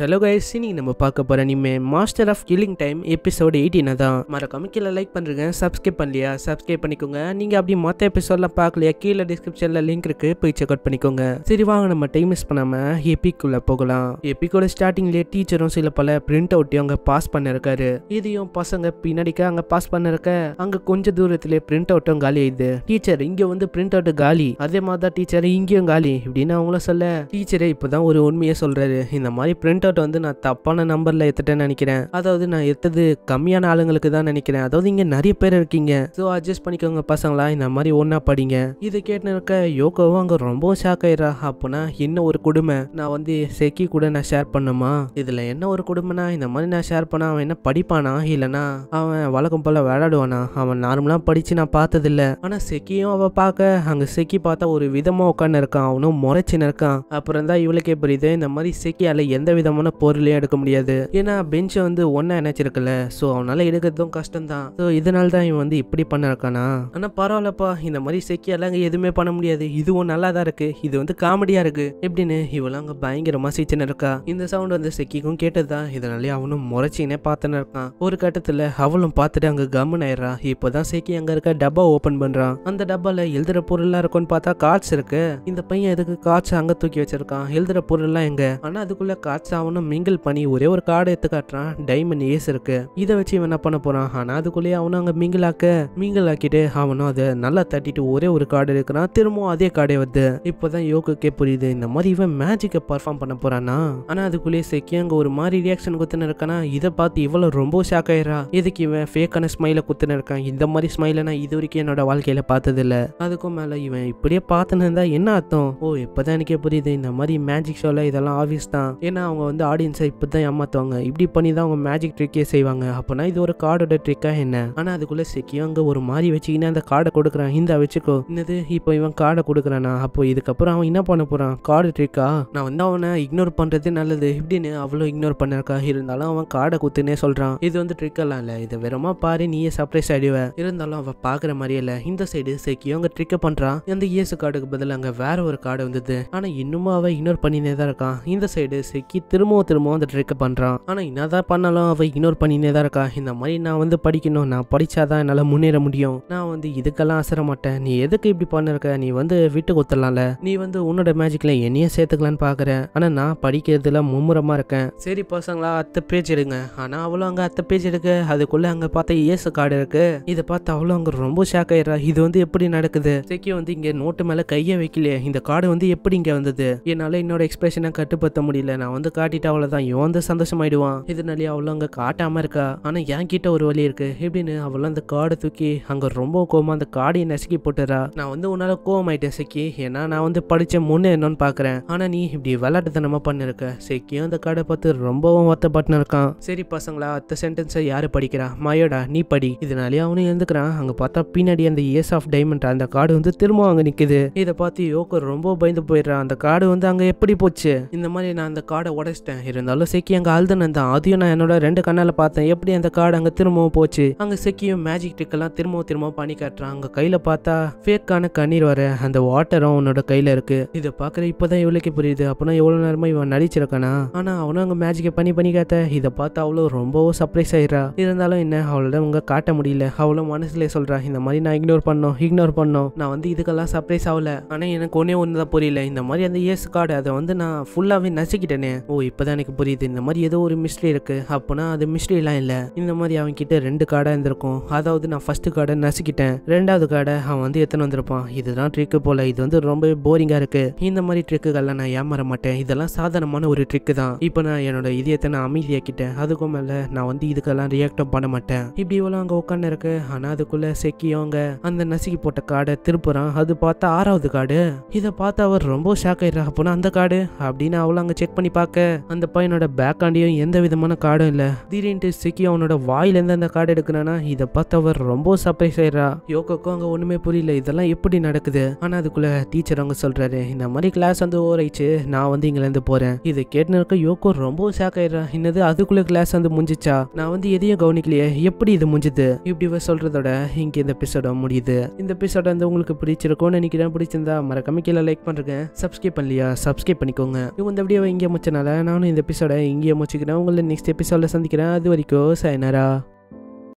hello guys இன்னைக்கு நம்ம பார்க்க போகிற anime master of killing time episode எயிட்டினா தான் மறக்காம கீழே லைக் பண்ணுறங்க சப்ஸ்கிரைப் பண்ணலையா சப்ஸ்கிரைப் பண்ணிக்கோங்க நீங்கள் அப்படி மற்ற எபிசோட்லாம் பார்க்கலையா கீழே டிஸ்கிரிப்ஷனில் லிங்க் இருக்குது போய் செக் அவுட் பண்ணிக்கோங்க சரி வாங்க நம்ம டைம் மிஸ் பண்ணாமல் எபிக்குள்ளே போகலாம் எபிக்கோட ஸ்டார்டிங்லேயே டீச்சரும் சில பல பிரிண்ட் அவுட்டையும் அங்கே பாஸ் பண்ணிருக்காரு இதையும் பசங்க பின்னாடிக்க அங்கே பாஸ் பண்ணிருக்க அங்க அங்கே கொஞ்சம் தூரத்திலே பிரிண்ட் அவுட்டும் காலி ஆயிடுது டீச்சர் இங்கே வந்து பிரிண்ட் அவுட் காலி அதே மாதிரி தான் டீச்சர் இங்கேயும் காலி இப்படின்னு அவங்களும் சொல்ல டீச்சரே இப்போ தான் ஒரு உண்மையை சொல்கிறாரு இந்த மாதிரி பிரிண்ட் அவுட் வந்து நான் தப்பான நம்பரில் எடுத்துட்டேன்னு நினைக்கிறேன் அதாவது நான் எடுத்தது கம்மியான ஆளுங்களுக்கு தான் நினைக்கிறேன் அதாவது இங்கே நிறைய பேர் இருக்கீங்க ஸோ அட்ஜஸ்ட் பண்ணிக்கோங்க பசங்களா இந்த மாதிரி ஒன்றா படிங்க இது கேட்டு இருக்க யோகோவும் அங்கே ரொம்ப ஷாக் ஆயிரா அப்படின்னா என்ன ஒரு குடுமை நான் வந்து செக்கி கூட நான் ஷேர் பண்ணுமா இதில் என்ன ஒரு குடும்பனா இந்த மாதிரி நான் ஷேர் பண்ண அவன் என்ன படிப்பானா இல்லைனா அவன் வழக்கம் போல் விளையாடுவானா அவன் நார்மலாக படித்து நான் பார்த்ததில்ல ஆனால் செக்கியும் அவ பார்க்க அங்கே செக்கி பார்த்தா ஒரு விதமாக உட்காந்து இருக்கான் அவனும் முறைச்சு இருக்கான் அப்புறம் தான் இவளுக்கே புரியுது இந்த மாதிரி செக்கியால எந்த விதமாக பயங்கரமான போரிலையும் எடுக்க முடியாது ஏன்னா பெஞ்சை வந்து ஒன்னா நினைச்சிருக்கல சோ அவனால எடுக்கிறதும் கஷ்டம் தான் சோ இதனால தான் இவன் வந்து இப்படி பண்ண இருக்கானா ஆனா பரவாயில்லப்பா இந்த மாதிரி செக்கியெல்லாம் எதுவுமே பண்ண முடியாது இதுவும் நல்லா தான் இருக்கு இது வந்து காமெடியா இருக்கு எப்படின்னு இவெல்லாம் அங்க பயங்கரமா சிச்சனை இருக்கா இந்த சவுண்ட் வந்து செக்கிக்கும் கேட்டதுதான் இதனாலே அவனும் முறைச்சினே பார்த்துன்னு இருக்கான் ஒரு கட்டத்துல அவளும் பார்த்துட்டு அங்க கம்முன்னு ஆயிடுறா இப்போதான் செக்கி அங்க இருக்க டப்பா ஓபன் பண்றான் அந்த டப்பால எழுதுற பொருள்லாம் இருக்கும்னு பார்த்தா கார்ட்ஸ் இருக்கு இந்த பையன் எதுக்கு கார்ட்ஸ் அங்க தூக்கி வச்சிருக்கான் எழுதுற பொருள்லாம் எங்க ஆனா அதுக்குள்ள கார்ட்ஸ் அவன் அவனும் மிங்கிள் பண்ணி ஒரே ஒரு கார்டு எடுத்து காட்டுறான் டைமண்ட் ஏஸ் இருக்கு இதை வச்சு இவன் என்ன பண்ண போறான் ஆனா அதுக்குள்ளேயே அவனும் அங்க மிங்கிள் ஆக்க மிங்கிள் ஆக்கிட்டு அவனும் அதை நல்லா தட்டிட்டு ஒரே ஒரு கார்டு எடுக்கிறான் திரும்பவும் அதே கார்டே வருது இப்போதான் யோகக்கே புரியுது இந்த மாதிரி இவன் மேஜிக்கை பர்ஃபார்ம் பண்ண போறானா ஆனா அதுக்குள்ளேயே செக்கி அங்க ஒரு மாதிரி ரியாக்ஷன் குத்துனு இருக்கானா இதை பார்த்து இவ்வளவு ரொம்ப ஷாக் ஆயிரா இதுக்கு இவன் ஃபேக்கான ஸ்மைல குத்துனு இருக்கான் இந்த மாதிரி ஸ்மைல நான் இது வரைக்கும் என்னோட வாழ்க்கையில பார்த்தது இல்ல அதுக்கும் மேல இவன் இப்படியே பார்த்துன்னு இருந்தா என்ன அர்த்தம் ஓ இப்பதான் எனக்கே புரியுது இந்த மாதிரி மேஜிக் ஷோல இதெல்லாம் ஆஃபீஸ் தான் ஏன்னா அவங்க வந்து வந்து ஆடியன்ஸை இப்போ தான் ஏமாற்றுவாங்க இப்படி பண்ணி தான் அவங்க மேஜிக் ட்ரிக்கே செய்வாங்க அப்போனா இது ஒரு கார்டோட ட்ரிக்காக என்ன ஆனால் அதுக்குள்ளே செக்கியும் அங்கே ஒரு மாதிரி வச்சுக்கின்னு அந்த கார்டை கொடுக்குறான் இந்த வச்சுக்கோ என்னது இப்போ இவன் கார்டை கொடுக்குறானா அப்போ இதுக்கப்புறம் அவன் என்ன பண்ண போகிறான் கார்டு ட்ரிக்கா நான் வந்து அவனை இக்னோர் பண்ணுறதே நல்லது இப்படின்னு அவ்வளோ இக்னோர் பண்ணிருக்கா இருந்தாலும் அவன் கார்டை குத்துனே சொல்கிறான் இது வந்து ட்ரிக்கெல்லாம் இல்லை இதை வெறுமா பாரு நீயே சர்ப்ரைஸ் ஆயிடுவ இருந்தாலும் அவன் பார்க்குற மாதிரியே இல்லை இந்த சைடு செக்கியும் அங்கே ட்ரிக்கை பண்ணுறான் அந்த இயேசு கார்டுக்கு பதில் அங்கே வேற ஒரு கார்டு வந்தது ஆனால் இன்னுமும் அவன் இக்னோர் பண்ணினே தான் இருக்கான் இந்த சைடு செக்கி திரும்பவும் திரும்பவும் அந்த ட்ரிக்கை பண்ணுறான் ஆனால் என்ன தான் பண்ணாலும் அவள் இக்னோர் பண்ணினே தான் இருக்கா இந்த மாதிரி நான் வந்து படிக்கணும் நான் படித்தாதான் என்னால் முன்னேற முடியும் நான் வந்து இதுக்கெல்லாம் அசர மாட்டேன் நீ எதுக்கு இப்படி பண்ணிருக்க நீ வந்து வீட்டுக்கு ஒத்துடலாம்ல நீ வந்து உன்னோட மேஜிக்கில் என்னையும் சேர்த்துக்கலான்னு பார்க்குறேன் ஆனால் நான் படிக்கிறதுல மும்முரமாக இருக்கேன் சரி பசங்களா அத்தை பேஜ் எடுங்க ஆனால் அவளும் அங்கே அத்தை பேஜ் எடுக்க அதுக்குள்ளே அங்கே பார்த்தா இயேசு கார்டு இருக்கு இதை பார்த்து அவ்வளோ அங்கே ரொம்ப ஷாக் ஆயிடுறா இது வந்து எப்படி நடக்குது செக்கி வந்து இங்கே நோட்டு மேலே கையை வைக்கலையே இந்த கார்டு வந்து எப்படி இங்கே வந்தது என்னால் என்னோட எக்ஸ்பிரஷனை கட்டுப்படுத்த முடியல நான் வந்து கார்டு காட்டிட்டு தான் இவன் வந்து சந்தோஷமாயிடுவான் இதனாலேயே அவ்வளோ அங்கே காட்டாம இருக்கா ஆனால் என் கிட்ட ஒரு வழி இருக்கு எப்படின்னு அவளும் அந்த காடை தூக்கி அங்கே ரொம்ப கோமா அந்த காடையை நசுக்கி போட்டுறா நான் வந்து உன்னால கோவமாயிட்டேன் சிக்கி ஏன்னா நான் வந்து படிச்ச முன்னே என்னன்னு பாக்குறேன் ஆனால் நீ இப்படி விளையாட்டுத்தனமாக பண்ணிருக்க சிக்கியும் அந்த காடை பார்த்து ரொம்பவும் பாட்டுனு இருக்கான் சரி பசங்களா அத்த சென்டென்ஸ் யார் படிக்கிறா மாயோடா நீ படி இதனாலேயே அவனும் எழுந்துக்கிறான் அங்கே பார்த்தா பின்னாடி அந்த இயர்ஸ் ஆஃப் டைமண்ட் அந்த காடு வந்து திரும்ப அங்கே நிக்குது இதை பார்த்து யோக்கர் ரொம்ப பயந்து போயிடுறான் அந்த காடு வந்து அங்கே எப்படி போச்சு இந்த மாதிரி நான் அந்த காடை உடச்சு முடிச்சிட்டேன் இருந்தாலும் செக்கி அங்கே அழுதுனேன் தான் அதையும் நான் என்னோட ரெண்டு கண்ணால் பார்த்தேன் எப்படி அந்த கார்டு அங்கே திரும்பவும் போச்சு அங்கே செக்கியும் மேஜிக் எல்லாம் திரும்பவும் திரும்பவும் பண்ணி காட்டுறான் அங்கே கையில் பார்த்தா ஃபேக்கான கண்ணீர் வர அந்த வாட்டரும் உன்னோட கையில் இருக்கு இதை பார்க்குற இப்பதான் இவளுக்கு புரியுது அப்போனா எவ்வளோ நேரமா இவன் நடிச்சிருக்கானா ஆனால் அவனும் அங்கே மேஜிக்கை பண்ணி பண்ணி காத்த இதை பார்த்தா அவ்வளோ ரொம்பவும் சர்ப்ரைஸ் ஆயிரா இருந்தாலும் என்ன அவளோட உங்க காட்ட முடியல அவ்வளோ மனசுல சொல்றா இந்த மாதிரி நான் இக்னோர் பண்ணோம் இக்னோர் பண்ணோம் நான் வந்து இதுக்கெல்லாம் சர்ப்ரைஸ் ஆகல ஆனால் எனக்கு ஒன்னே ஒன்று தான் புரியல இந்த மாதிரி அந்த இயேசு கார்டு அதை வந்து நான் ஃபுல்லாகவே நசிக்கிட்டேனே ஓ இப்போ எனக்கு புரியுது இந்த மாதிரி ஏதோ ஒரு மிஸ்ட்ரி இருக்குது அப்பனா அது எல்லாம் இல்லை இந்த மாதிரி கிட்ட ரெண்டு காடா இருந்திருக்கும் அதாவது நான் ஃபர்ஸ்ட் காடை நசுக்கிட்டேன் ரெண்டாவது காடை அவன் வந்து எத்தனை வந்திருப்பான் இதுதான் ட்ரிக்கு போல் இது வந்து ரொம்ப போரிங்காக இருக்குது இந்த மாதிரி ட்ரிக்குகள்லாம் நான் ஏமாற மாட்டேன் இதெல்லாம் சாதாரணமான ஒரு ட்ரிக்கு தான் இப்போ நான் என்னோட இதயத்தை நான் அமைதியாக்கிட்டேன் அதுக்கும் மேலே நான் வந்து இதுக்கெல்லாம் ரியாக்டும் பண்ண மாட்டேன் இப்படி இவ்வளோ அங்கே உட்காந்து இருக்கு ஆனால் அதுக்குள்ளே செக்கியோங்க அந்த நசுக்கி போட்ட காடை திருப்புறான் அது பார்த்தா ஆறாவது காடு இதை பார்த்து அவர் ரொம்ப ஷாக் ஆயிடுறா போனால் அந்த காடு அப்படின்னு அவ்வளோ அங்கே செக் பண்ணி பார்க்க அந்த பையனோட பேக்காண்டியும் எந்த விதமான கார்டும் இல்லை திடீர்னு சிக்கி அவனோட வாயிலேருந்து அந்த கார்டு எடுக்கிறானா இதை பார்த்து அவர் ரொம்ப சர்ப்ரைஸ் ஆயிடுறா யோகோக்கும் அங்கே ஒன்றுமே புரியல இதெல்லாம் எப்படி நடக்குது ஆனால் அதுக்குள்ள டீச்சர் அவங்க சொல்கிறாரு இந்த மாதிரி கிளாஸ் வந்து ஓராயிடுச்சு நான் வந்து இருந்து போகிறேன் இதை கேட்டுனருக்க யோகோ ரொம்ப ஷாக் ஆயிரா என்னது அதுக்குள்ளே கிளாஸ் வந்து முடிஞ்சிச்சா நான் வந்து எதையும் கவனிக்கலையே எப்படி இது முடிஞ்சுது இப்படி சொல்றதோட இங்கே இந்த எபிசோட முடியுது இந்த எபிசோட வந்து உங்களுக்கு பிடிச்சிருக்கும்னு நினைக்கிறேன் பிடிச்சிருந்தா மறக்காம கீழே லைக் பண்ணுறேன் சப்ஸ்கிரைப் பண்ணலையா சப்ஸ்கிரைப் பண்ணிக்கோங்க இவங்க இந்த வீடியோ இங்கே முடிச்சனால நானும் இந்த எபிசோட இங்கேயே முடிச்சுக்கிறேன் உங்களை நெக்ஸ்ட் எபிசோடில் சந்திக்கிறேன் அது வரைக்கும் சைனரா